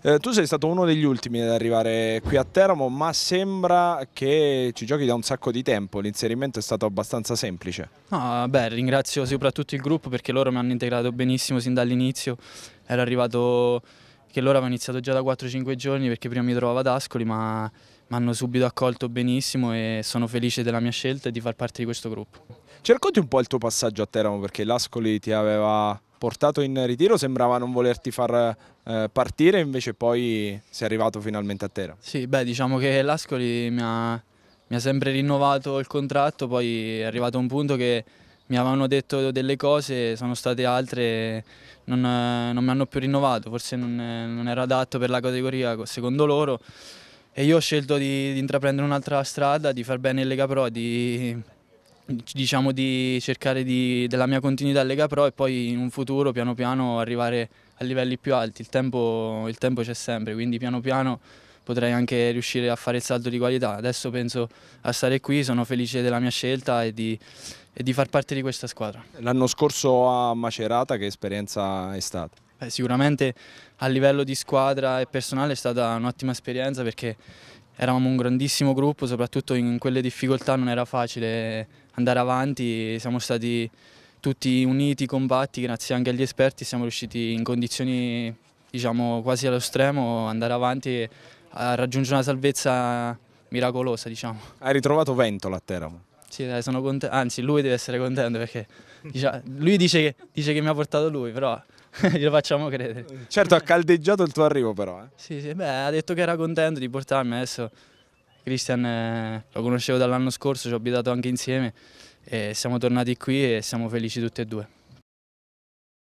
Eh, tu sei stato uno degli ultimi ad arrivare qui a Teramo, ma sembra che ci giochi da un sacco di tempo, l'inserimento è stato abbastanza semplice. Ah, beh, ringrazio soprattutto il gruppo perché loro mi hanno integrato benissimo sin dall'inizio, era arrivato che loro avevano iniziato già da 4-5 giorni perché prima mi trovavo ad Ascoli, ma mi hanno subito accolto benissimo e sono felice della mia scelta e di far parte di questo gruppo. Cercati un po' il tuo passaggio a Teramo perché l'Ascoli ti aveva portato in ritiro, sembrava non volerti far eh, partire, invece poi sei arrivato finalmente a Teramo. Sì, beh diciamo che l'Ascoli mi ha, mi ha sempre rinnovato il contratto, poi è arrivato un punto che mi avevano detto delle cose, sono state altre, non, non mi hanno più rinnovato, forse non, non era adatto per la categoria secondo loro e io ho scelto di, di intraprendere un'altra strada, di far bene in Lega Pro, di, diciamo, di cercare di, della mia continuità in Lega Pro e poi in un futuro piano piano arrivare a livelli più alti. Il tempo, il tempo c'è sempre, quindi piano piano potrei anche riuscire a fare il salto di qualità. Adesso penso a stare qui, sono felice della mia scelta e di, e di far parte di questa squadra. L'anno scorso a Macerata che esperienza è stata? Beh, sicuramente a livello di squadra e personale è stata un'ottima esperienza perché eravamo un grandissimo gruppo, soprattutto in quelle difficoltà non era facile andare avanti, siamo stati tutti uniti, combatti, grazie anche agli esperti siamo riusciti in condizioni diciamo, quasi allo stremo andare avanti e a raggiungere una salvezza miracolosa. Diciamo. Hai ritrovato Ventola a Teramo? Sì, dai, sono contento. Anzi, lui deve essere contento perché diciamo, lui dice che, dice che mi ha portato lui, però glielo facciamo credere. Certo, ha caldeggiato il tuo arrivo, però. Eh. Sì, sì, beh, ha detto che era contento di portarmi adesso. Christian eh, lo conoscevo dall'anno scorso, ci ho abitato anche insieme e siamo tornati qui e siamo felici tutti e due.